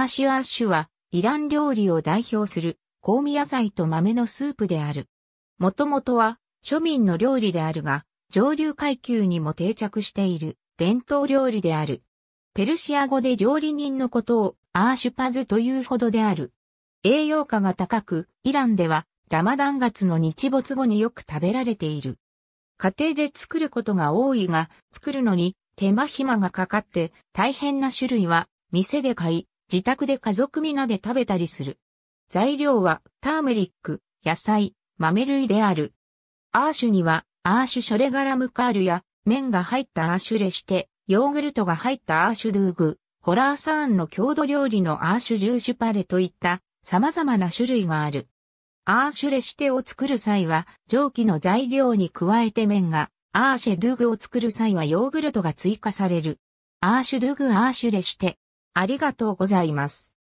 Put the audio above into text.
アーシュアッシュは、イラン料理を代表する、香味野菜と豆のスープである。もともとは、庶民の料理であるが、上流階級にも定着している、伝統料理である。ペルシア語で料理人のことを、アーシュパズというほどである。栄養価が高く、イランでは、ラマダン月の日没後によく食べられている。家庭で作ることが多いが、作るのに手間暇がかかって大変な種類は店で買い、自宅で家族皆で食べたりする。材料はターメリック、野菜、豆類である。アーシュにはアーシュショレガラムカールや麺が入ったアーシュレして、ヨーグルトが入ったアーシュドゥーグ、ホラーサーンの郷土料理のアーシュジューシュパレといった様々な種類がある。アーシュレシテを作る際は、蒸気の材料に加えて麺が、アーシェドゥグを作る際はヨーグルトが追加される。アーシュドゥグアーシュレシテ。ありがとうございます。